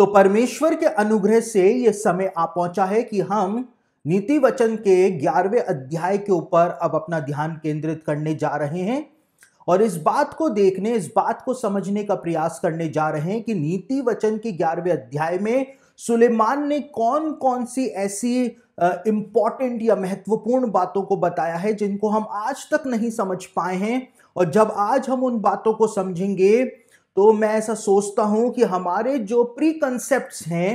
तो परमेश्वर के अनुग्रह से यह समय आ पहुंचा है कि हम नीति वचन के ग्यारहवें अध्याय के ऊपर अब अपना ध्यान केंद्रित करने जा रहे हैं और इस बात को देखने इस बात को समझने का प्रयास करने जा रहे हैं कि नीति वचन के ग्यारहवें अध्याय में सुलेमान ने कौन कौन सी ऐसी इंपॉर्टेंट या महत्वपूर्ण बातों को बताया है जिनको हम आज तक नहीं समझ पाए हैं और जब आज हम उन बातों को समझेंगे तो मैं ऐसा सोचता हूं कि हमारे जो प्री कंसेप्ट हैं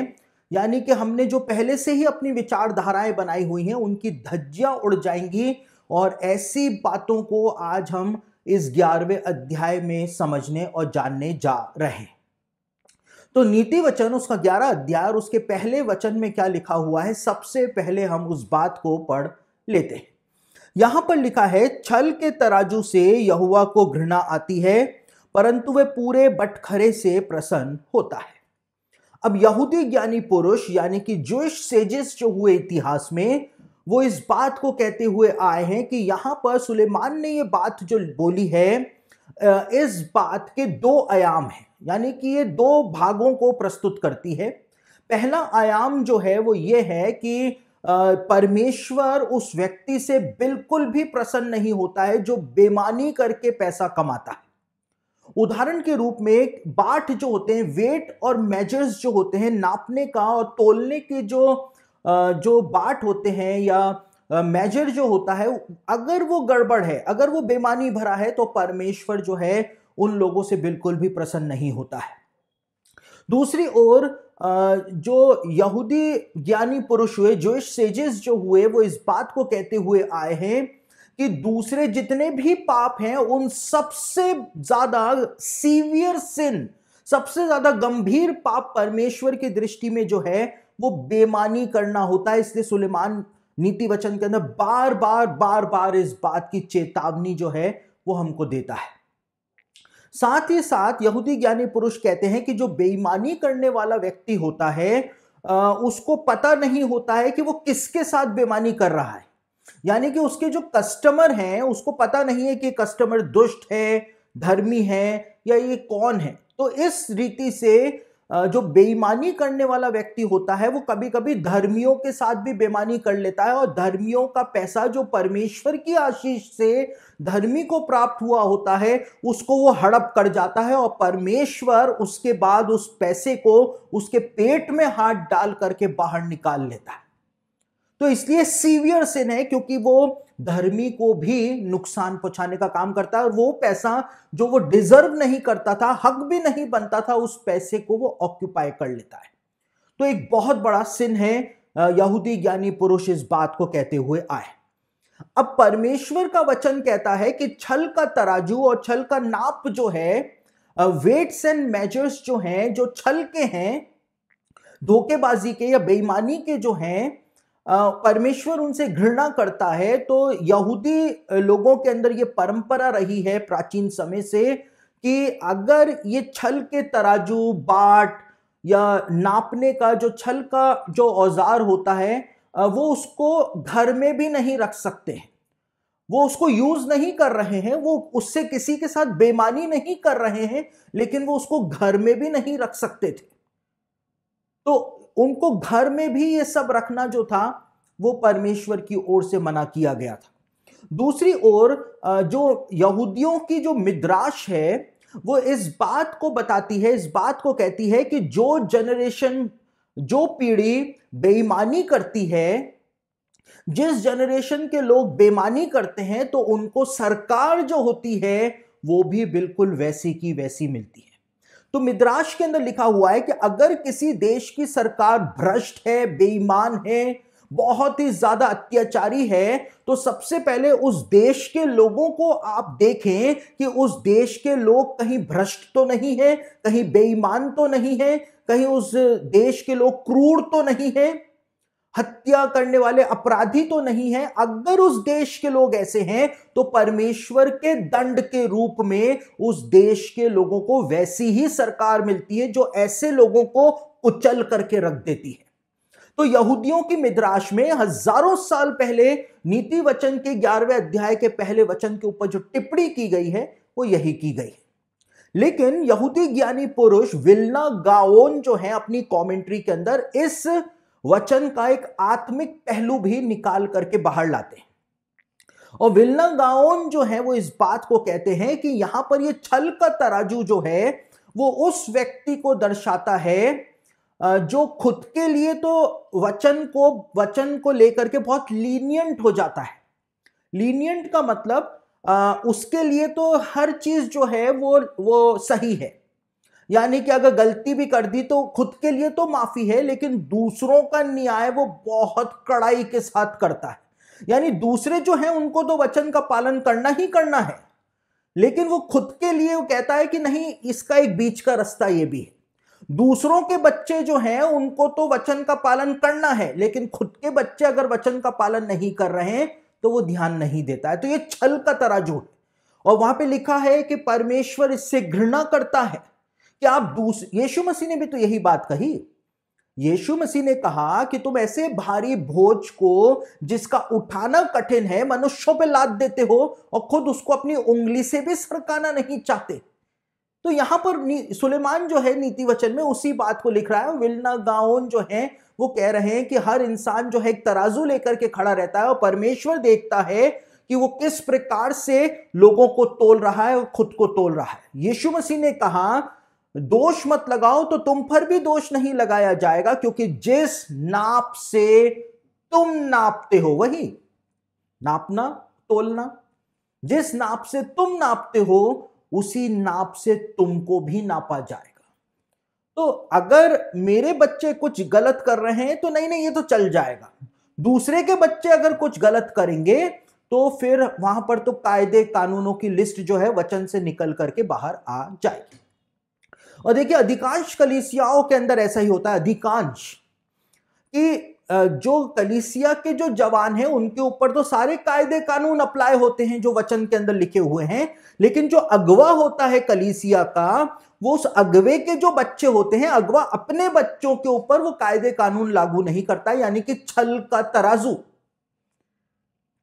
यानी कि हमने जो पहले से ही अपनी विचारधाराएं बनाई हुई हैं उनकी धज्जियां उड़ जाएंगी और ऐसी बातों को आज हम इस ग्यारहवें अध्याय में समझने और जानने जा रहे हैं तो नीति वचन उसका ग्यारह अध्याय और उसके पहले वचन में क्या लिखा हुआ है सबसे पहले हम उस बात को पढ़ लेते हैं यहां पर लिखा है छल के तराजू से यहुआ को घृणा आती है परंतु वे पूरे बटखरे से प्रसन्न होता है अब यहूदी ज्ञानी पुरुष यानी कि जोश सेजेस जो हुए इतिहास में वो इस बात को कहते हुए आए हैं कि यहां पर सुलेमान ने ये बात जो बोली है इस बात के दो आयाम हैं यानी कि ये दो भागों को प्रस्तुत करती है पहला आयाम जो है वो ये है कि परमेश्वर उस व्यक्ति से बिल्कुल भी प्रसन्न नहीं होता है जो बेमानी करके पैसा कमाता है उदाहरण के रूप में बाट जो होते हैं वेट और मेजर्स जो होते हैं नापने का और तोलने के जो जो बाट होते हैं या मेजर जो होता है अगर वो गड़बड़ है अगर वो बेमानी भरा है तो परमेश्वर जो है उन लोगों से बिल्कुल भी प्रसन्न नहीं होता है दूसरी ओर जो यहूदी ज्ञानी पुरुष हुए जोश सेजेस जो हुए वो इस बात को कहते हुए आए हैं कि दूसरे जितने भी पाप हैं उन सबसे ज्यादा सीवियर सिन सबसे ज्यादा गंभीर पाप परमेश्वर की दृष्टि में जो है वो बेमानी करना होता है इसलिए सुलेमान नीति वचन के अंदर बार बार बार बार इस बात की चेतावनी जो है वो हमको देता है साथ ही साथ यहूदी ज्ञानी पुरुष कहते हैं कि जो बेईमानी करने वाला व्यक्ति होता है उसको पता नहीं होता है कि वो किसके साथ बेमानी कर रहा है यानी कि उसके जो कस्टमर हैं उसको पता नहीं है कि कस्टमर दुष्ट है धर्मी है या ये कौन है तो इस रीति से जो बेईमानी करने वाला व्यक्ति होता है वो कभी कभी धर्मियों के साथ भी बेईमानी कर लेता है और धर्मियों का पैसा जो परमेश्वर की आशीष से धर्मी को प्राप्त हुआ होता है उसको वो हड़प कर जाता है और परमेश्वर उसके बाद उस पैसे को उसके पेट में हाथ डाल करके बाहर निकाल लेता है तो इसलिए सीवियर सिन है क्योंकि वो धर्मी को भी नुकसान पहुंचाने का काम करता है और वो पैसा जो वो डिजर्व नहीं करता था हक भी नहीं बनता था उस पैसे को वो ऑक्यूपाई कर लेता है तो एक बहुत बड़ा सिन है यहूदी ज्ञानी पुरुष इस बात को कहते हुए आए अब परमेश्वर का वचन कहता है कि छल का तराजू और छल का नाप जो है वेट्स एंड मेजर्स जो हैं जो छल के हैं धोखेबाजी के या बेईमानी के जो हैं परमेश्वर उनसे घृणा करता है तो यहूदी लोगों के अंदर ये परंपरा रही है प्राचीन समय से कि अगर ये छल के तराजू बाट या नापने का जो छल का जो औजार होता है वो उसको घर में भी नहीं रख सकते वो उसको यूज नहीं कर रहे हैं वो उससे किसी के साथ बेमानी नहीं कर रहे हैं लेकिन वो उसको घर में भी नहीं रख सकते थे तो उनको घर में भी ये सब रखना जो था वो परमेश्वर की ओर से मना किया गया था दूसरी ओर जो यहूदियों की जो मिद्राश है वो इस बात को बताती है इस बात को कहती है कि जो जनरेशन जो पीढ़ी बेईमानी करती है जिस जनरेशन के लोग बेमानी करते हैं तो उनको सरकार जो होती है वो भी बिल्कुल वैसी की वैसी मिलती है तो मिद्राश के अंदर लिखा हुआ है कि अगर किसी देश की सरकार भ्रष्ट है बेईमान है बहुत ही ज्यादा अत्याचारी है तो सबसे पहले उस देश के लोगों को आप देखें कि उस देश के लोग कहीं भ्रष्ट तो नहीं है कहीं बेईमान तो नहीं है कहीं उस देश के लोग क्रूर तो नहीं है हत्या करने वाले अपराधी तो नहीं है अगर उस देश के लोग ऐसे हैं तो परमेश्वर के दंड के रूप में उस देश के लोगों को वैसी ही सरकार मिलती है जो ऐसे लोगों को कुचल करके रख देती है तो यहूदियों की मिद्राश में हजारों साल पहले नीति वचन के ग्यारहवें अध्याय के पहले वचन के ऊपर जो टिप्पणी की गई है वो यही की गई है लेकिन यहूदी ज्ञानी पुरुष विलना गाओन जो है अपनी कमेंट्री के अंदर इस वचन का एक आत्मिक पहलू भी निकाल करके बाहर लाते हैं और विलना गाउन जो है वो इस बात को कहते हैं कि यहां पर ये छल का तराजू जो है वो उस व्यक्ति को दर्शाता है जो खुद के लिए तो वचन को वचन को लेकर के बहुत लीनियंट हो जाता है लीनियंट का मतलब उसके लिए तो हर चीज जो है वो वो सही है यानी कि अगर गलती भी कर दी तो खुद के लिए तो माफी है लेकिन दूसरों का न्याय वो बहुत कड़ाई के साथ करता है यानी दूसरे जो हैं उनको तो वचन का पालन करना ही करना है लेकिन वो खुद के लिए वो कहता है कि नहीं इसका एक बीच का रास्ता ये भी है दूसरों के बच्चे जो हैं उनको तो वचन का पालन करना है लेकिन खुद के बच्चे अगर वचन का पालन नहीं कर रहे हैं तो वो ध्यान नहीं देता है तो ये छल का तराजू है और वहां पे लिखा है कि परमेश्वर इससे घृणा करता है कि आप दूसरे यीशु मसीह ने भी तो यही बात कही यीशु मसीह ने कहा कि तुम ऐसे भारी भोज को जिसका उठाना कठिन है मनुष्यों पे लाद देते हो और खुद उसको अपनी उंगली से भी सरकाना नहीं चाहते तो यहां पर सुलेमान जो है नीति वचन में उसी बात को लिख रहा है विलना गाउन जो है वो कह रहे हैं कि हर इंसान जो है एक तराजू लेकर के खड़ा रहता है और परमेश्वर देखता है कि वो किस प्रकार से लोगों को तोल रहा है और खुद को तोल रहा है यीशु मसीह ने कहा दोष मत लगाओ तो तुम पर भी दोष नहीं लगाया जाएगा क्योंकि जिस नाप से तुम नापते हो वही नापना तोलना जिस नाप से तुम नापते हो उसी नाप से तुमको भी नापा जाएगा तो अगर मेरे बच्चे कुछ गलत कर रहे हैं तो नहीं नहीं ये तो चल जाएगा दूसरे के बच्चे अगर कुछ गलत करेंगे तो फिर वहां पर तो कायदे कानूनों की लिस्ट जो है वचन से निकल करके बाहर आ जाएगी और देखिए अधिकांश कलिसियाओं के अंदर ऐसा ही होता है अधिकांश कि जो कलिसिया के जो जवान हैं उनके ऊपर तो सारे कायदे कानून अप्लाई होते हैं जो वचन के अंदर लिखे हुए हैं लेकिन जो अगवा होता है कलीसिया का वो उस अगवे के जो बच्चे होते हैं अगवा अपने बच्चों के ऊपर वो कायदे कानून लागू नहीं करता यानी कि छल का तराजू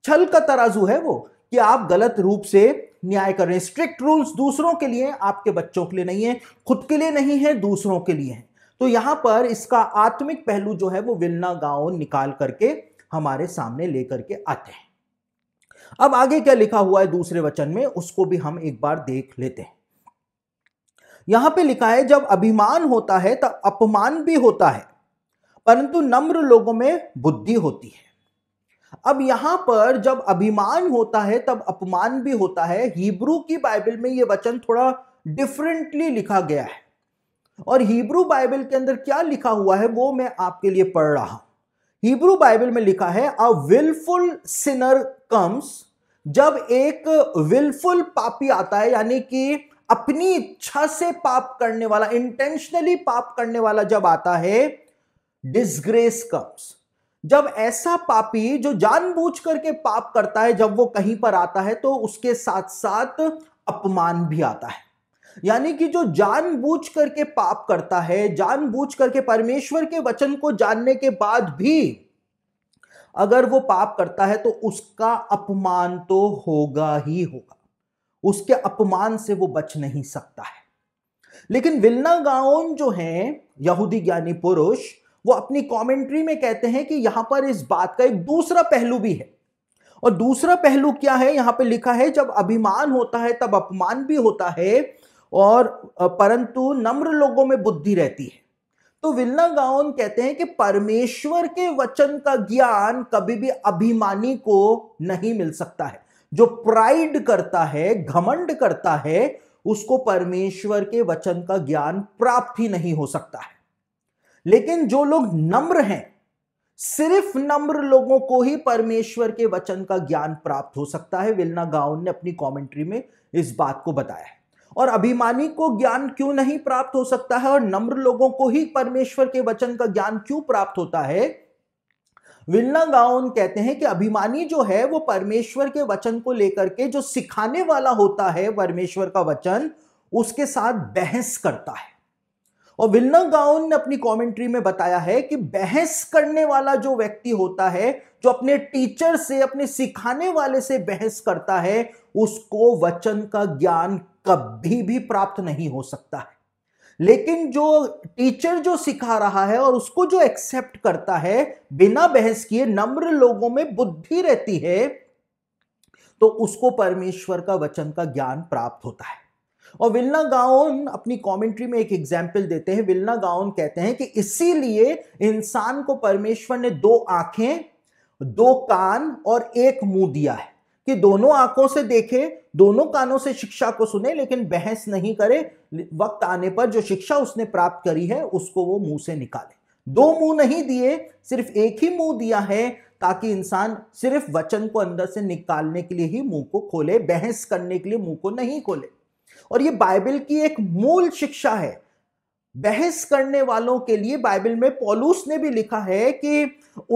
छल का तराजू है वो कि आप गलत रूप से न्याय हैं स्ट्रिक्ट रूल्स दूसरों के लिए आपके बच्चों के लिए नहीं है खुद के लिए नहीं है दूसरों के लिए है तो यहां पर इसका आत्मिक पहलू जो है वो विलना गांव निकाल करके हमारे सामने लेकर के आते हैं अब आगे क्या लिखा हुआ है दूसरे वचन में उसको भी हम एक बार देख लेते हैं यहां पे लिखा है जब अभिमान होता है तब अपमान भी होता है परंतु नम्र लोगों में बुद्धि होती है अब यहां पर जब अभिमान होता है तब अपमान भी होता है हिब्रू की बाइबल में यह वचन थोड़ा डिफरेंटली लिखा गया है और हिब्रू बाइबल के अंदर क्या लिखा हुआ है वो मैं आपके लिए पढ़ रहा हूं हिब्रू बाइबल में लिखा है अ विलफुल सिनर कम्स जब एक विलफुल पापी आता है यानी कि अपनी इच्छा से पाप करने वाला इंटेंशनली पाप करने वाला जब आता है डिसग्रेस कम्स जब ऐसा पापी जो जानबूझ करके पाप करता है जब वो कहीं पर आता है तो उसके साथ साथ अपमान भी आता है यानी कि जो जानबूझ करके पाप करता है जानबूझ करके परमेश्वर के वचन को जानने के बाद भी अगर वो पाप करता है तो उसका अपमान तो होगा ही होगा उसके अपमान से वो बच नहीं सकता है लेकिन विलना गाउन जो है यहूदी ज्ञानी पुरुष वो अपनी कमेंट्री में कहते हैं कि यहां पर इस बात का एक दूसरा पहलू भी है और दूसरा पहलू क्या है यहाँ पे लिखा है जब अभिमान होता है तब अपमान भी होता है और परंतु नम्र लोगों में बुद्धि रहती है तो विल्ला गाउन कहते हैं कि परमेश्वर के वचन का ज्ञान कभी भी अभिमानी को नहीं मिल सकता है जो प्राइड करता है घमंड करता है उसको परमेश्वर के वचन का ज्ञान प्राप्त ही नहीं हो सकता है लेकिन जो लोग नम्र हैं सिर्फ नम्र लोगों को ही परमेश्वर के वचन का ज्ञान प्राप्त हो सकता है विलना गाउन ने अपनी कमेंट्री में इस बात को बताया है और अभिमानी को ज्ञान क्यों नहीं प्राप्त हो सकता है और नम्र लोगों को ही परमेश्वर के वचन का ज्ञान क्यों प्राप्त होता है विलना गाउन कहते हैं कि अभिमानी जो है वो परमेश्वर के वचन को लेकर के जो सिखाने वाला होता है परमेश्वर का वचन उसके साथ बहस करता है और विल्ना गाउन ने अपनी कमेंट्री में बताया है कि बहस करने वाला जो व्यक्ति होता है जो अपने टीचर से अपने सिखाने वाले से बहस करता है उसको वचन का ज्ञान कभी भी प्राप्त नहीं हो सकता है लेकिन जो टीचर जो सिखा रहा है और उसको जो एक्सेप्ट करता है बिना बहस किए नम्र लोगों में बुद्धि रहती है तो उसको परमेश्वर का वचन का ज्ञान प्राप्त होता है और विलना गाउन अपनी कमेंट्री में एक एग्जाम्पल देते हैं विलना गाउन कहते हैं कि इसीलिए इंसान को परमेश्वर ने दो आंखें दो कान और एक मुंह दिया है कि दोनों आंखों से देखे दोनों कानों से शिक्षा को सुने लेकिन बहस नहीं करे वक्त आने पर जो शिक्षा उसने प्राप्त करी है उसको वो मुंह से निकाले दो मुंह नहीं दिए सिर्फ एक ही मुंह दिया है ताकि इंसान सिर्फ वचन को अंदर से निकालने के लिए ही मुंह को खोले बहस करने के लिए मुंह को नहीं खोले और ये बाइबल की एक मूल शिक्षा है बहस करने वालों के लिए बाइबल में पॉलूस ने भी लिखा है कि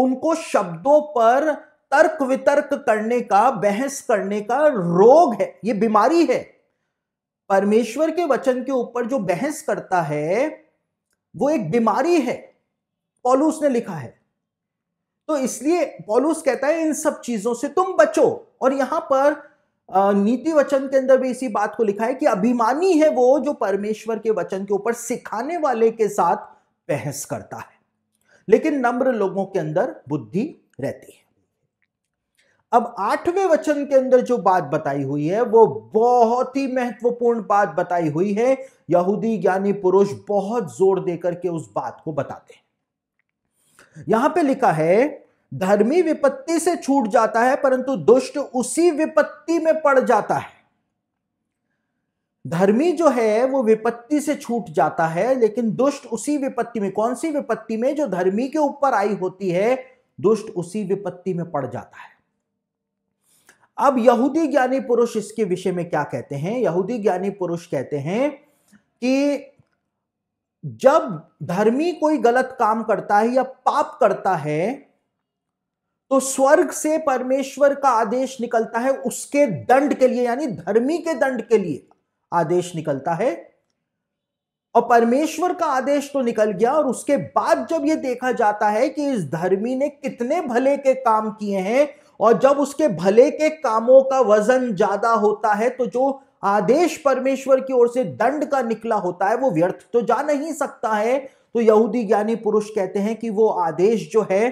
उनको शब्दों पर तर्क वितर्क करने का बहस करने का रोग है ये बीमारी है परमेश्वर के वचन के ऊपर जो बहस करता है वो एक बीमारी है पॉलूस ने लिखा है तो इसलिए पॉलूस कहता है इन सब चीजों से तुम बचो और यहां पर नीति वचन के अंदर भी इसी बात को लिखा है कि अभिमानी है वो जो परमेश्वर के वचन के ऊपर सिखाने वाले के साथ बहस करता है लेकिन नम्र लोगों के अंदर बुद्धि रहती है अब आठवें वचन के अंदर जो बात बताई हुई है वो बहुत ही महत्वपूर्ण बात बताई हुई है यहूदी ज्ञानी पुरुष बहुत जोर देकर के उस बात को बताते हैं यहां पे लिखा है धर्मी विपत्ति से छूट जाता है परंतु दुष्ट उसी विपत्ति में पड़ जाता है धर्मी जो है वो विपत्ति से छूट जाता है लेकिन दुष्ट उसी विपत्ति में कौन सी विपत्ति में जो धर्मी के ऊपर आई होती है दुष्ट उसी विपत्ति में पड़ जाता है अब यहूदी ज्ञानी पुरुष इसके विषय में क्या कहते हैं यहूदी ज्ञानी पुरुष कहते हैं कि जब धर्मी कोई गलत काम करता है या पाप करता है तो स्वर्ग से परमेश्वर का आदेश निकलता है उसके दंड के लिए यानी धर्मी के दंड के लिए आदेश निकलता है और परमेश्वर का आदेश तो निकल गया और उसके बाद जब यह देखा जाता है कि इस धर्मी ने कितने भले के काम किए हैं और जब उसके भले के कामों का वजन ज्यादा होता है तो जो आदेश परमेश्वर की ओर से दंड का निकला होता है वो व्यर्थ तो जा नहीं सकता है तो यहूदी ज्ञानी पुरुष कहते हैं कि वो आदेश जो है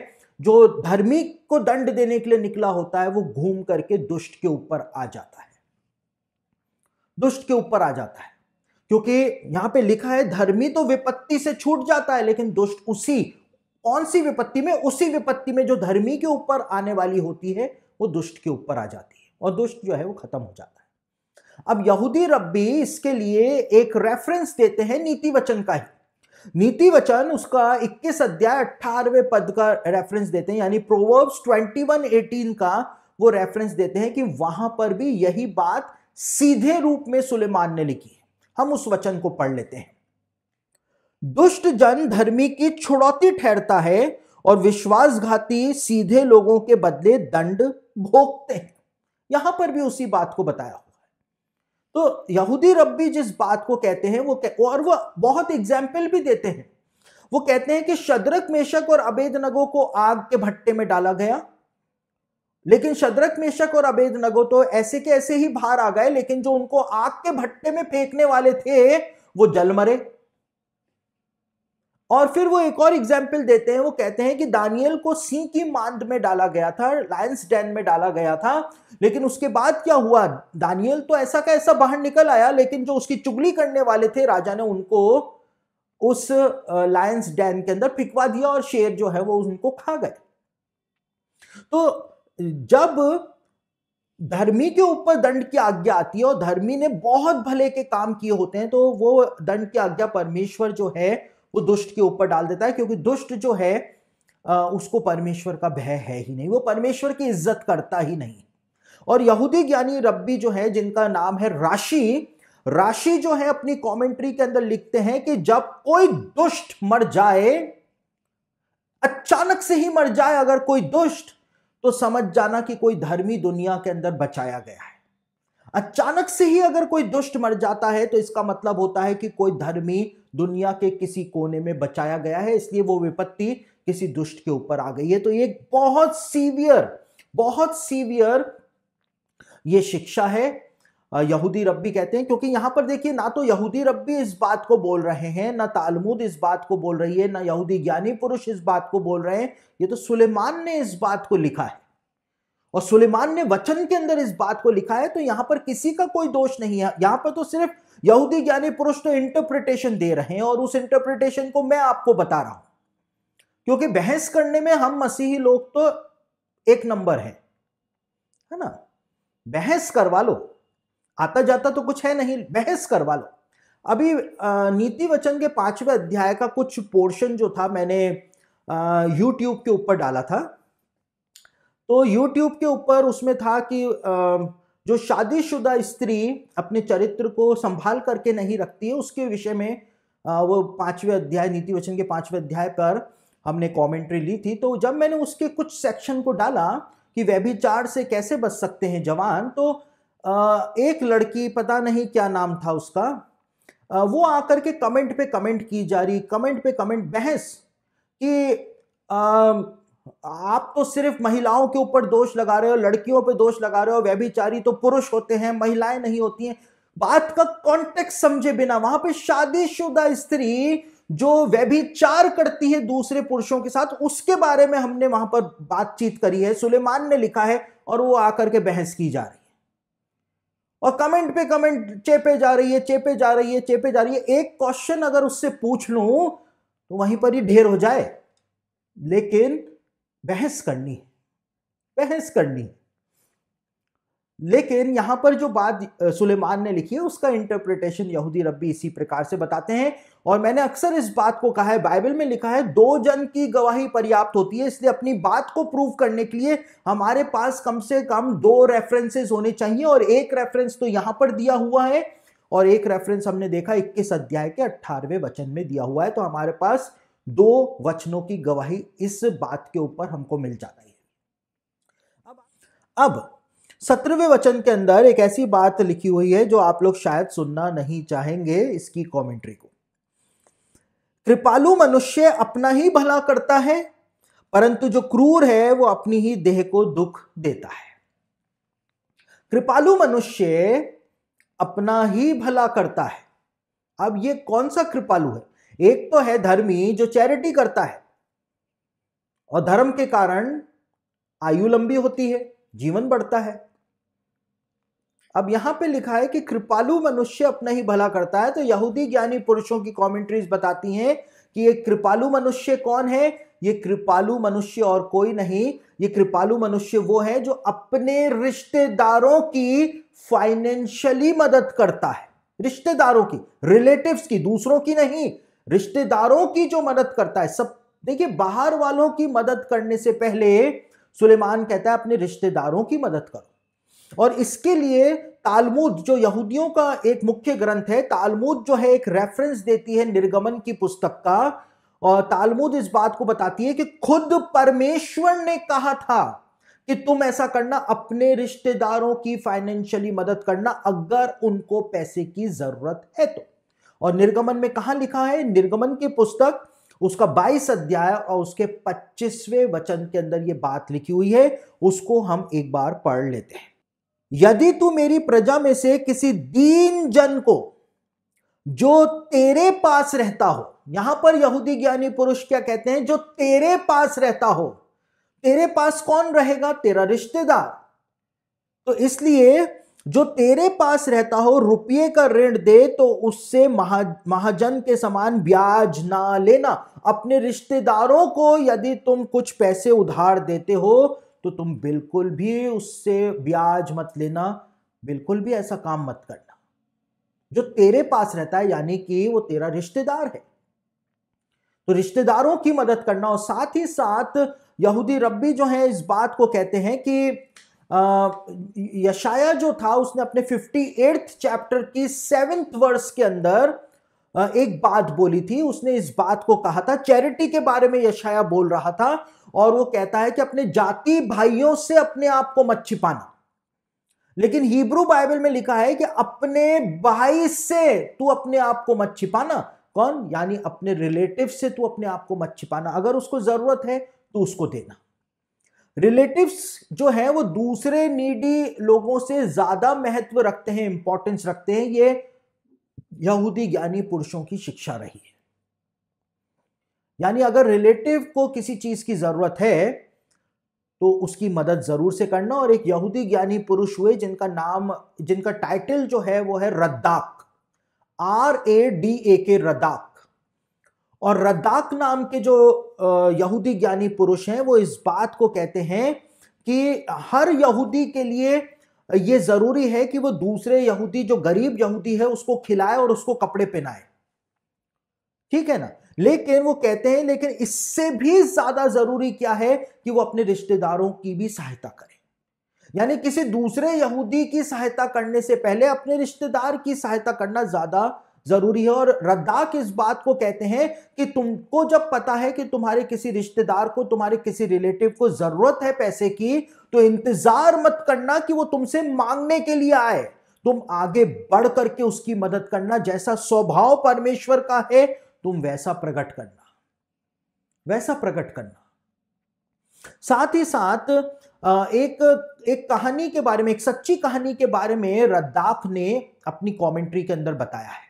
जो धर्मी को दंड देने के लिए निकला होता है वो घूम करके दुष्ट के ऊपर आ जाता है दुष्ट के ऊपर आ जाता है क्योंकि यहां पे लिखा है धर्मी तो विपत्ति से छूट जाता है लेकिन दुष्ट उसी कौन सी विपत्ति में उसी विपत्ति में जो धर्मी के ऊपर आने वाली होती है वो दुष्ट के ऊपर आ जाती है और दुष्ट जो है वो खत्म हो जाता है अब यहूदी रब्बी इसके लिए एक रेफरेंस देते हैं नीति वचन का ही नीति वचन उसका 21 अध्याय 18वें पद का रेफरेंस देते हैं यानी प्रोवर्ब्स 21:18 का वो रेफरेंस देते हैं कि वहां पर भी यही बात सीधे रूप में सुलेमान ने लिखी है हम उस वचन को पढ़ लेते हैं दुष्ट जन धर्मी की छुड़ौती ठहरता है और विश्वासघाती सीधे लोगों के बदले दंड भोगते हैं यहां पर भी उसी बात को बताया तो यहूदी रब्बी जिस बात को कहते हैं वो कह, और वह बहुत एग्जाम्पल भी देते हैं वो कहते हैं कि शदरक मेशक और अबेद नगो को आग के भट्टे में डाला गया लेकिन शदरक मेशक और अबेद नगो तो ऐसे के ऐसे ही बाहर आ गए लेकिन जो उनको आग के भट्टे में फेंकने वाले थे वो जल मरे और फिर वो एक और एग्जाम्पल देते हैं वो कहते हैं कि दानियल को सिंह की मांद में डाला गया था लायंस डैन में डाला गया था लेकिन उसके बाद क्या हुआ दानियल तो ऐसा का ऐसा बाहर निकल आया लेकिन जो उसकी चुगली करने वाले थे राजा ने उनको उस लायंस डैन के अंदर फिकवा दिया और शेर जो है वो उनको खा गए तो जब धर्मी के ऊपर दंड की आज्ञा आती है और धर्मी ने बहुत भले के काम किए होते हैं तो वो दंड की आज्ञा परमेश्वर जो है वो दुष्ट के ऊपर डाल देता है क्योंकि दुष्ट जो है उसको परमेश्वर का भय है ही नहीं वो परमेश्वर की इज्जत करता ही नहीं और यहूदी ज्ञानी रब्बी जो है जिनका नाम है राशि राशि जो है अपनी कमेंट्री के अंदर लिखते हैं कि जब कोई दुष्ट मर जाए अचानक से ही मर जाए अगर कोई दुष्ट तो समझ जाना कि कोई धर्मी दुनिया के अंदर बचाया गया है अचानक से ही अगर कोई दुष्ट मर जाता है तो इसका मतलब होता है कि कोई धर्मी दुनिया के किसी कोने में बचाया गया है इसलिए वो विपत्ति किसी दुष्ट के ऊपर आ गई है तो ये बहुत सीवियर बहुत सीवियर ये शिक्षा है यहूदी रब्बी कहते हैं क्योंकि यहां पर देखिए ना तो यहूदी रब्बी इस बात को बोल रहे हैं ना तालमूद इस बात को बोल रही है ना यहूदी ज्ञानी पुरुष इस बात को बोल रहे हैं ये तो सुलेमान ने इस बात को लिखा है और सुलेमान ने वचन के अंदर इस बात को लिखा है तो यहां पर किसी का कोई दोष नहीं है यहां पर तो सिर्फ यहूदी ज्ञानी पुरुष तो इंटरप्रिटेशन दे रहे हैं और उस इंटरप्रिटेशन को मैं आपको बता रहा हूं क्योंकि बहस करने में हम मसीही लोग तो एक नंबर है है ना बहस करवा लो आता जाता तो कुछ है नहीं बहस करवा लो अभी नीति वचन के पांचवें अध्याय का कुछ पोर्शन जो था मैंने यूट्यूब के ऊपर डाला था तो यूट्यूब के ऊपर उसमें था कि आ, जो शादीशुदा स्त्री अपने चरित्र को संभाल करके नहीं रखती है उसके विषय में वो पांचवें अध्याय नीति वचन के पांचवें अध्याय पर हमने कमेंट्री ली थी तो जब मैंने उसके कुछ सेक्शन को डाला कि व्यभिचार से कैसे बच सकते हैं जवान तो एक लड़की पता नहीं क्या नाम था उसका वो आकर के कमेंट पे कमेंट की जा रही कमेंट पे कमेंट बहस कि आप तो सिर्फ महिलाओं के ऊपर दोष लगा रहे हो लड़कियों पे दोष लगा रहे हो व्यभिचारी तो पुरुष होते हैं महिलाएं नहीं होती हैं बात का कॉन्टेक्स्ट समझे बिना वहां पे शादीशुदा स्त्री जो व्यभिचार करती है दूसरे पुरुषों के साथ उसके बारे में हमने वहां पर बातचीत करी है सुलेमान ने लिखा है और वो आकर के बहस की जा रही है और कमेंट पे कमेंट चेपे जा रही है चेपे जा रही है चेपे जा रही है एक क्वेश्चन अगर उससे पूछ लू तो वहीं पर ही ढेर हो जाए लेकिन बहस करनी है बहस करनी है लेकिन यहां पर जो बात सुलेमान ने लिखी है उसका इंटरप्रिटेशन यहूदी रब्बी इसी प्रकार से बताते हैं और मैंने अक्सर इस बात को कहा है बाइबल में लिखा है दो जन की गवाही पर्याप्त होती है इसलिए अपनी बात को प्रूव करने के लिए हमारे पास कम से कम दो रेफरेंसेस होने चाहिए और एक रेफरेंस तो यहां पर दिया हुआ है और एक रेफरेंस हमने देखा इक्कीस अध्याय के अट्ठारहवें वचन में दिया हुआ है तो हमारे पास दो वचनों की गवाही इस बात के ऊपर हमको मिल जाती है अब सत्रहवें वचन के अंदर एक ऐसी बात लिखी हुई है जो आप लोग शायद सुनना नहीं चाहेंगे इसकी कमेंट्री को कृपालु मनुष्य अपना ही भला करता है परंतु जो क्रूर है वो अपनी ही देह को दुख देता है कृपालु मनुष्य अपना ही भला करता है अब ये कौन सा कृपालु है एक तो है धर्मी जो चैरिटी करता है और धर्म के कारण आयु लंबी होती है जीवन बढ़ता है अब यहां पे लिखा है कि कृपालु मनुष्य अपना ही भला करता है तो यहूदी ज्ञानी पुरुषों की कॉमेंट्रीज बताती हैं कि ये कृपालु मनुष्य कौन है ये कृपालु मनुष्य और कोई नहीं ये कृपालु मनुष्य वो है जो अपने रिश्तेदारों की फाइनेंशियली मदद करता है रिश्तेदारों की रिलेटिव्स की दूसरों की नहीं रिश्तेदारों की जो मदद करता है सब देखिए बाहर वालों की मदद करने से पहले सुलेमान कहता है अपने रिश्तेदारों की मदद करो और इसके लिए तालमुद जो यहूदियों का एक मुख्य ग्रंथ है तालमुद जो है एक रेफरेंस देती है निर्गमन की पुस्तक का और तालमुद इस बात को बताती है कि खुद परमेश्वर ने कहा था कि तुम ऐसा करना अपने रिश्तेदारों की फाइनेंशियली मदद करना अगर उनको पैसे की जरूरत है तो और निर्गमन में कहा लिखा है निर्गमन की पुस्तक उसका 22 अध्याय और उसके 25वें वचन के अंदर यह बात लिखी हुई है उसको हम एक बार पढ़ लेते हैं यदि तू मेरी प्रजा में से किसी दीन जन को जो तेरे पास रहता हो यहां पर यहूदी ज्ञानी पुरुष क्या कहते हैं जो तेरे पास रहता हो तेरे पास कौन रहेगा तेरा रिश्तेदार तो इसलिए जो तेरे पास रहता हो रुपये का ऋण दे तो उससे महा महाजन के समान ब्याज ना लेना अपने रिश्तेदारों को यदि तुम कुछ पैसे उधार देते हो तो तुम बिल्कुल भी उससे ब्याज मत लेना बिल्कुल भी ऐसा काम मत करना जो तेरे पास रहता है यानी कि वो तेरा रिश्तेदार है तो रिश्तेदारों की मदद करना और साथ ही साथ यहूदी रब्बी जो है इस बात को कहते हैं कि यशाया जो था उसने अपने फिफ्टी एट्थ चैप्टर की सेवेंथ वर्स के अंदर एक बात बोली थी उसने इस बात को कहा था चैरिटी के बारे में यशाया बोल रहा था और वो कहता है कि अपने जाति भाइयों से अपने आप को मत छिपाना लेकिन हिब्रू बाइबल में लिखा है कि अपने भाई से तू अपने आप को मत छिपाना कौन यानी अपने रिलेटिव से तू अपने आप को मत छिपाना अगर उसको जरूरत है तो उसको देना रिलेटिव्स जो है वो दूसरे नीडी लोगों से ज्यादा महत्व रखते हैं इंपॉर्टेंस रखते हैं ये यहूदी ज्ञानी पुरुषों की शिक्षा रही है यानी अगर रिलेटिव को किसी चीज की जरूरत है तो उसकी मदद जरूर से करना और एक यहूदी ज्ञानी पुरुष हुए जिनका नाम जिनका टाइटल जो है वो है रद्दाक आर ए डी ए के रद्दाक और रद्दाक नाम के जो यहूदी ज्ञानी पुरुष हैं वो इस बात को कहते हैं कि हर यहूदी के लिए ये ज़रूरी है कि वो दूसरे यहूदी जो गरीब यहूदी है उसको खिलाए और उसको कपड़े पहनाए ठीक है ना लेकिन वो कहते हैं लेकिन इससे भी ज़्यादा ज़रूरी क्या है कि वो अपने रिश्तेदारों की भी सहायता करें यानी किसी दूसरे यहूदी की सहायता करने से पहले अपने रिश्तेदार की सहायता करना ज़्यादा जरूरी है और लद्दाख इस बात को कहते हैं कि तुमको जब पता है कि तुम्हारे किसी रिश्तेदार को तुम्हारे किसी रिलेटिव को जरूरत है पैसे की तो इंतजार मत करना कि वो तुमसे मांगने के लिए आए तुम आगे बढ़ करके उसकी मदद करना जैसा स्वभाव परमेश्वर का है तुम वैसा प्रकट करना वैसा प्रकट करना साथ ही साथ एक एक कहानी के बारे में एक सच्ची कहानी के बारे में रद्दाख ने अपनी कमेंट्री के अंदर बताया है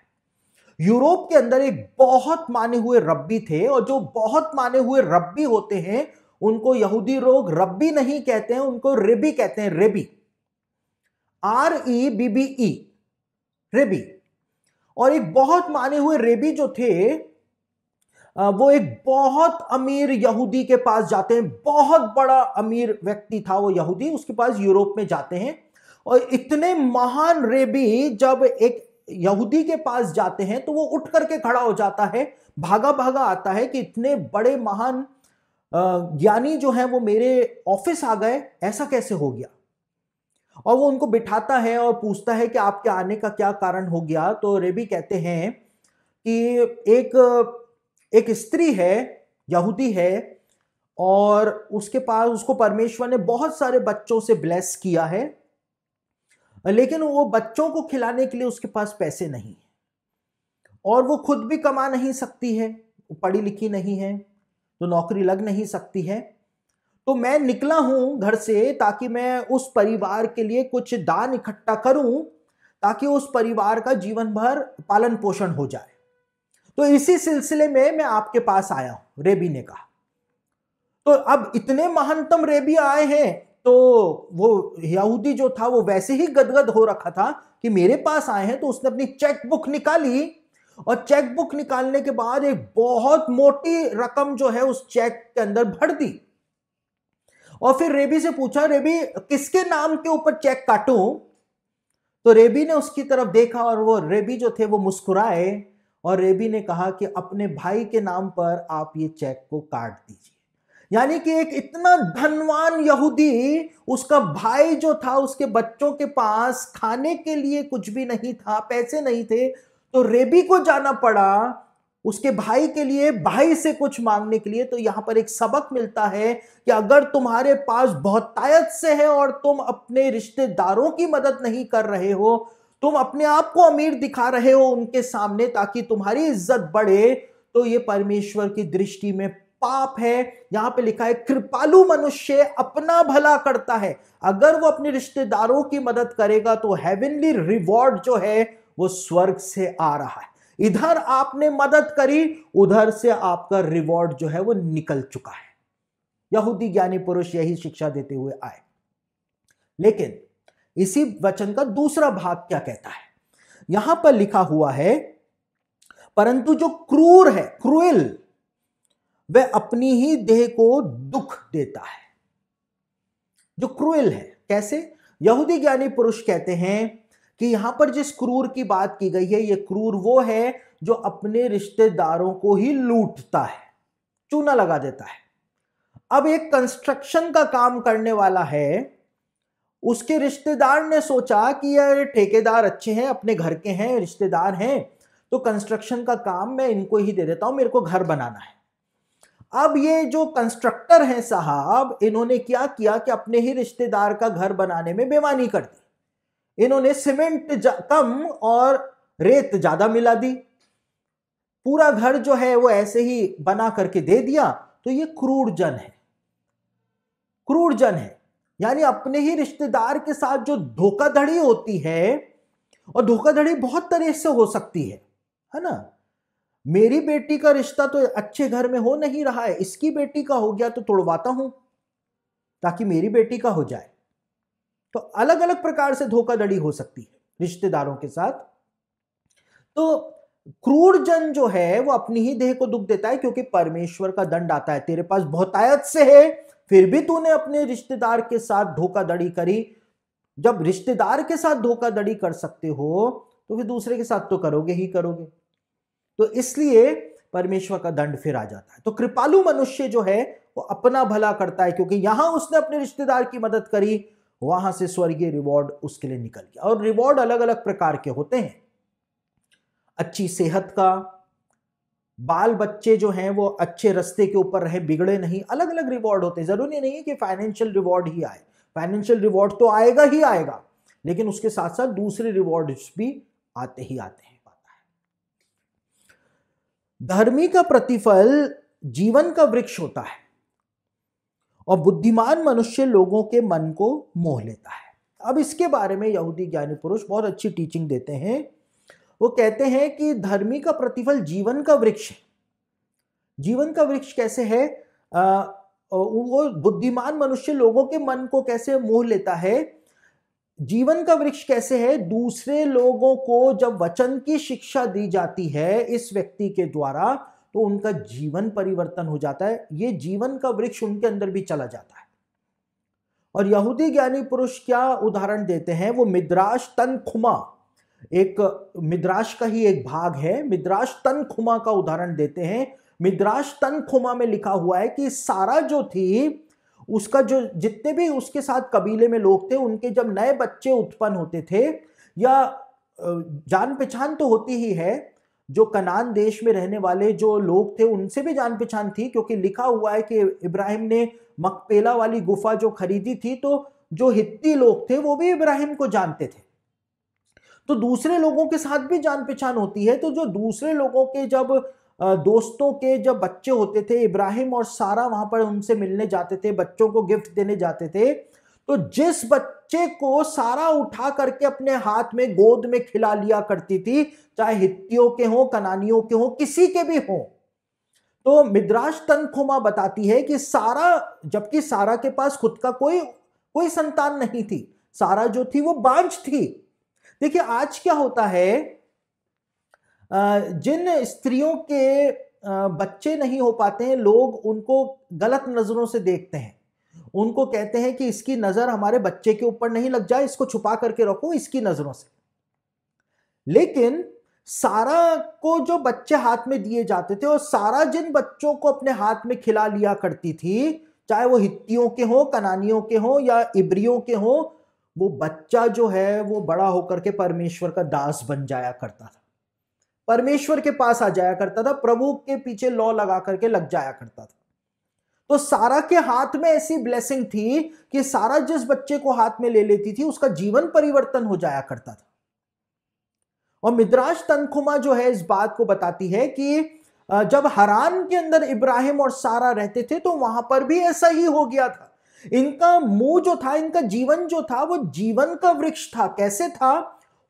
यूरोप के अंदर एक बहुत माने हुए रब्बी थे और जो बहुत माने हुए रब्बी होते हैं उनको यहूदी लोग रब्बी नहीं कहते हैं उनको रेबी कहते हैं rebbe R E B B E rebbe और एक बहुत माने हुए रेबी जो थे वो एक बहुत अमीर यहूदी के पास जाते हैं बहुत बड़ा अमीर व्यक्ति था वो यहूदी उसके पास यूरोप में जाते हैं और इतने महान रेबी जब एक यहूदी के पास जाते हैं तो वो उठ करके खड़ा हो जाता है भागा भागा आता है कि इतने बड़े महान ज्ञानी जो है वो मेरे ऑफिस आ गए ऐसा कैसे हो गया और वो उनको बिठाता है और पूछता है कि आपके आने का क्या कारण हो गया तो रेबी कहते हैं कि एक एक स्त्री है यहूदी है और उसके पास उसको परमेश्वर ने बहुत सारे बच्चों से ब्लेस किया है लेकिन वो बच्चों को खिलाने के लिए उसके पास पैसे नहीं और वो खुद भी कमा नहीं सकती है वो पढ़ी लिखी नहीं है तो नौकरी लग नहीं सकती है तो मैं निकला हूं घर से ताकि मैं उस परिवार के लिए कुछ दान इकट्ठा करूं ताकि उस परिवार का जीवन भर पालन पोषण हो जाए तो इसी सिलसिले में मैं आपके पास आया हूं रेबी ने कहा तो अब इतने महानतम रेबी आए हैं तो वो यहूदी जो था वो वैसे ही गदगद हो रखा था कि मेरे पास आए हैं तो उसने अपनी चेकबुक निकाली और चेकबुक निकालने के बाद एक बहुत मोटी रकम जो है उस चेक के अंदर भर दी और फिर रेबी से पूछा रेबी किसके नाम के ऊपर चेक काटू तो रेबी ने उसकी तरफ देखा और वो रेबी जो थे वो मुस्कुराए और रेबी ने कहा कि अपने भाई के नाम पर आप ये चेक को काट दीजिए यानी कि एक इतना धनवान यहूदी उसका भाई जो था उसके बच्चों के पास खाने के लिए कुछ भी नहीं था पैसे नहीं थे तो रेबी को जाना पड़ा उसके भाई के लिए भाई से कुछ मांगने के लिए तो यहां पर एक सबक मिलता है कि अगर तुम्हारे पास बहुतायत से है और तुम अपने रिश्तेदारों की मदद नहीं कर रहे हो तुम अपने आप को अमीर दिखा रहे हो उनके सामने ताकि तुम्हारी इज्जत बढ़े तो ये परमेश्वर की दृष्टि में पाप है यहां पे लिखा है कृपालु मनुष्य अपना भला करता है अगर वो अपने रिश्तेदारों की मदद करेगा तो हेवनली रिवॉर्ड जो है वो स्वर्ग से आ रहा है इधर आपने मदद करी उधर से आपका रिवॉर्ड जो है वो निकल चुका है यहूदी ज्ञानी पुरुष यही शिक्षा देते हुए आए लेकिन इसी वचन का दूसरा भाग क्या कहता है यहां पर लिखा हुआ है परंतु जो क्रूर है क्रूएल वह अपनी ही देह को दुख देता है जो क्रूएल है कैसे यहूदी ज्ञानी पुरुष कहते हैं कि यहां पर जिस क्रूर की बात की गई है ये क्रूर वो है जो अपने रिश्तेदारों को ही लूटता है चूना लगा देता है अब एक कंस्ट्रक्शन का काम करने वाला है उसके रिश्तेदार ने सोचा कि यार ठेकेदार अच्छे हैं अपने घर के हैं रिश्तेदार हैं तो कंस्ट्रक्शन का काम मैं इनको ही दे देता हूं मेरे को घर बनाना है अब ये जो कंस्ट्रक्टर हैं साहब इन्होंने क्या किया कि अपने ही रिश्तेदार का घर बनाने में बेमानी कर दी इन्होंने सीमेंट कम और रेत ज्यादा मिला दी पूरा घर जो है वो ऐसे ही बना करके दे दिया तो ये क्रूर जन है क्रूर जन है यानी अपने ही रिश्तेदार के साथ जो धोखाधड़ी होती है और धोखाधड़ी बहुत तरह से हो सकती है है ना मेरी बेटी का रिश्ता तो अच्छे घर में हो नहीं रहा है इसकी बेटी का हो गया तो तोड़वाता हूं ताकि मेरी बेटी का हो जाए तो अलग अलग प्रकार से धोखाधड़ी हो सकती है रिश्तेदारों के साथ तो क्रूर जन जो है वो अपनी ही देह को दुख देता है क्योंकि परमेश्वर का दंड आता है तेरे पास बहुतायत से है फिर भी तूने अपने रिश्तेदार के साथ धोखाधड़ी करी जब रिश्तेदार के साथ धोखाधड़ी कर सकते हो तो फिर दूसरे के साथ तो करोगे ही करोगे तो इसलिए परमेश्वर का दंड फिर आ जाता है तो कृपालु मनुष्य जो है वो अपना भला करता है क्योंकि यहां उसने अपने रिश्तेदार की मदद करी वहां से स्वर्गीय रिवॉर्ड उसके लिए निकल गया और रिवॉर्ड अलग अलग प्रकार के होते हैं अच्छी सेहत का बाल बच्चे जो हैं वो अच्छे रास्ते के ऊपर रहे बिगड़े नहीं अलग अलग रिवॉर्ड होते हैं ज़रूरी नहीं है कि फाइनेंशियल रिवॉर्ड ही आए फाइनेंशियल रिवॉर्ड तो आएगा ही आएगा लेकिन उसके साथ साथ दूसरे रिवॉर्ड्स भी आते ही आते हैं धर्मी का प्रतिफल जीवन का वृक्ष होता है और बुद्धिमान मनुष्य लोगों के मन को मोह लेता है अब इसके बारे में यहूदी ज्ञानी पुरुष बहुत अच्छी टीचिंग देते हैं वो कहते हैं कि धर्मी का प्रतिफल जीवन का वृक्ष है जीवन का वृक्ष कैसे है आ, वो बुद्धिमान मनुष्य लोगों के मन को कैसे मोह लेता है जीवन का वृक्ष कैसे है दूसरे लोगों को जब वचन की शिक्षा दी जाती है इस व्यक्ति के द्वारा तो उनका जीवन परिवर्तन हो जाता है ये जीवन का वृक्ष उनके अंदर भी चला जाता है और यहूदी ज्ञानी पुरुष क्या उदाहरण देते हैं वो मिद्राश तन खुमा एक मिद्राश का ही एक भाग है मिद्राश तन खुमा का उदाहरण देते हैं मिद्राश तन खुमा में लिखा हुआ है कि सारा जो थी उसका जो जितने भी उसके साथ कबीले में लोग थे उनके जब नए बच्चे उत्पन्न होते थे या जान पहचान तो होती ही है जो कनान देश में रहने वाले जो लोग थे उनसे भी जान पहचान थी क्योंकि लिखा हुआ है कि इब्राहिम ने मकपेला वाली गुफा जो खरीदी थी तो जो हित्ती लोग थे वो भी इब्राहिम को जानते थे तो दूसरे लोगों के साथ भी जान पहचान होती है तो जो दूसरे लोगों के जब दोस्तों के जब बच्चे होते थे इब्राहिम और सारा वहां पर उनसे मिलने जाते थे बच्चों को गिफ्ट देने जाते थे तो जिस बच्चे को सारा उठा करके अपने हाथ में गोद में खिला लिया करती थी चाहे हित्तियों के हों कनानियों के हों किसी के भी हों तो मिद्राश तनखुमा बताती है कि सारा जबकि सारा के पास खुद का कोई कोई संतान नहीं थी सारा जो थी वो बांझ थी देखिए आज क्या होता है जिन स्त्रियों के बच्चे नहीं हो पाते हैं लोग उनको गलत नज़रों से देखते हैं उनको कहते हैं कि इसकी नज़र हमारे बच्चे के ऊपर नहीं लग जाए इसको छुपा करके रखो इसकी नज़रों से लेकिन सारा को जो बच्चे हाथ में दिए जाते थे और सारा जिन बच्चों को अपने हाथ में खिला लिया करती थी चाहे वो हित्तियों के हों कनानियों के हों या इब्रियों के हों वो बच्चा जो है वो बड़ा होकर के परमेश्वर का दास बन जाया करता था परमेश्वर के पास आ जाया करता था प्रभु के पीछे लॉ लगा करके लग जाया करता था तो सारा के हाथ में ऐसी ब्लेसिंग थी कि सारा जिस बच्चे को हाथ में ले लेती थी उसका जीवन परिवर्तन हो जाया करता था और मिद्राज तनखुमा जो है इस बात को बताती है कि जब हरान के अंदर इब्राहिम और सारा रहते थे तो वहां पर भी ऐसा ही हो गया था इनका मुंह जो था इनका जीवन जो था वो जीवन का वृक्ष था कैसे था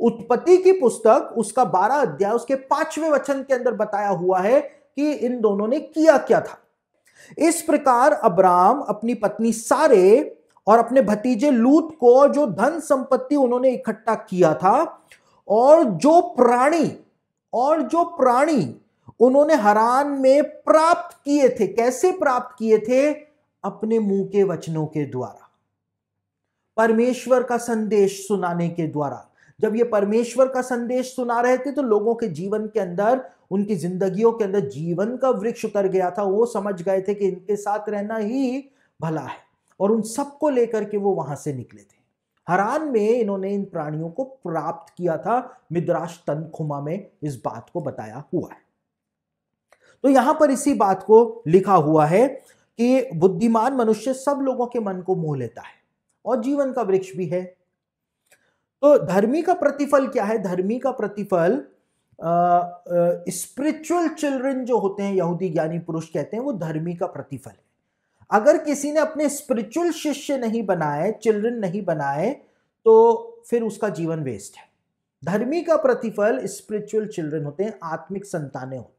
उत्पत्ति की पुस्तक उसका बारह अध्याय उसके पांचवें वचन के अंदर बताया हुआ है कि इन दोनों ने किया क्या था इस प्रकार अब्राम अपनी पत्नी सारे और अपने भतीजे लूत को जो धन संपत्ति उन्होंने इकट्ठा किया था और जो प्राणी और जो प्राणी उन्होंने हरान में प्राप्त किए थे कैसे प्राप्त किए थे अपने मुंह के वचनों के द्वारा परमेश्वर का संदेश सुनाने के द्वारा जब ये परमेश्वर का संदेश सुना रहे थे तो लोगों के जीवन के अंदर उनकी जिंदगियों के अंदर जीवन का वृक्ष उतर गया था वो समझ गए थे कि इनके साथ रहना ही भला है और उन सबको लेकर के वो वहां से निकले थे हरान में इन्होंने इन प्राणियों को प्राप्त किया था मिद्राश तनखुमा में इस बात को बताया हुआ है तो यहां पर इसी बात को लिखा हुआ है कि बुद्धिमान मनुष्य सब लोगों के मन को मोह लेता है और जीवन का वृक्ष भी है तो धर्मी का प्रतिफल क्या है धर्मी का प्रतिफल स्पिरिचुअल चिल्ड्रन जो होते हैं यहूदी ज्ञानी पुरुष कहते हैं वो धर्मी का प्रतिफल है अगर किसी ने अपने स्पिरिचुअल शिष्य नहीं बनाए चिल्ड्रन नहीं बनाए तो फिर उसका जीवन वेस्ट है धर्मी का प्रतिफल स्पिरिचुअल चिल्ड्रन होते हैं आत्मिक संतानें होती